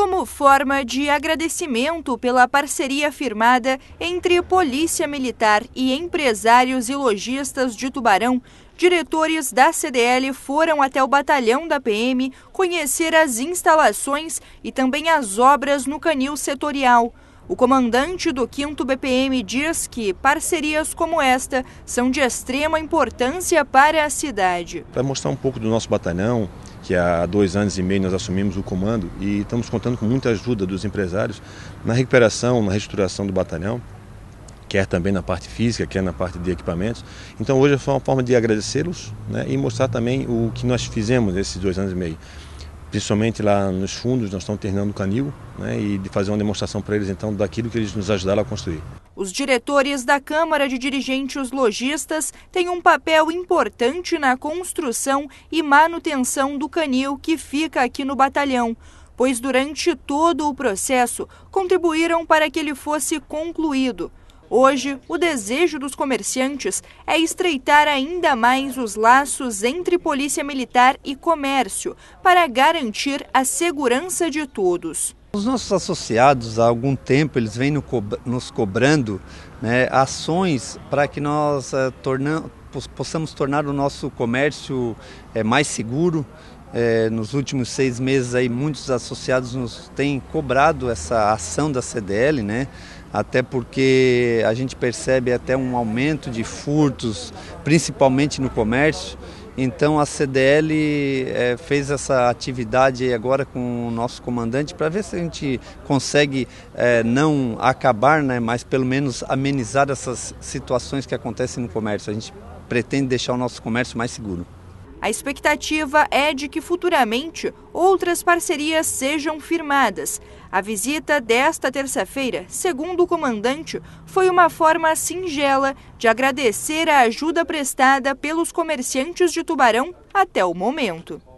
como forma de agradecimento pela parceria firmada entre Polícia Militar e empresários e lojistas de Tubarão, diretores da CDL foram até o batalhão da PM conhecer as instalações e também as obras no canil setorial. O comandante do 5 BPM diz que parcerias como esta são de extrema importância para a cidade. Para mostrar um pouco do nosso batalhão, que há dois anos e meio nós assumimos o comando e estamos contando com muita ajuda dos empresários na recuperação, na reestruturação do batalhão, quer também na parte física, quer na parte de equipamentos. Então hoje foi é uma forma de agradecê-los né, e mostrar também o que nós fizemos nesses dois anos e meio principalmente lá nos fundos, nós estamos terminando o canil, né, e de fazer uma demonstração para eles então daquilo que eles nos ajudaram a construir. Os diretores da Câmara de Dirigentes Logistas têm um papel importante na construção e manutenção do canil que fica aqui no batalhão, pois durante todo o processo contribuíram para que ele fosse concluído. Hoje, o desejo dos comerciantes é estreitar ainda mais os laços entre polícia militar e comércio para garantir a segurança de todos. Os nossos associados, há algum tempo, eles vêm nos cobrando né, ações para que nós eh, possamos tornar o nosso comércio eh, mais seguro, é, nos últimos seis meses aí muitos associados nos têm cobrado essa ação da CDL, né? até porque a gente percebe até um aumento de furtos, principalmente no comércio. Então a CDL é, eh, fez essa atividade agora com o nosso comandante para ver se a gente consegue é, não acabar, né, mas pelo menos amenizar essas situações que acontecem no comércio. A gente pretende deixar o nosso comércio mais seguro. A expectativa é de que futuramente outras parcerias sejam firmadas. A visita desta terça-feira, segundo o comandante, foi uma forma singela de agradecer a ajuda prestada pelos comerciantes de Tubarão até o momento.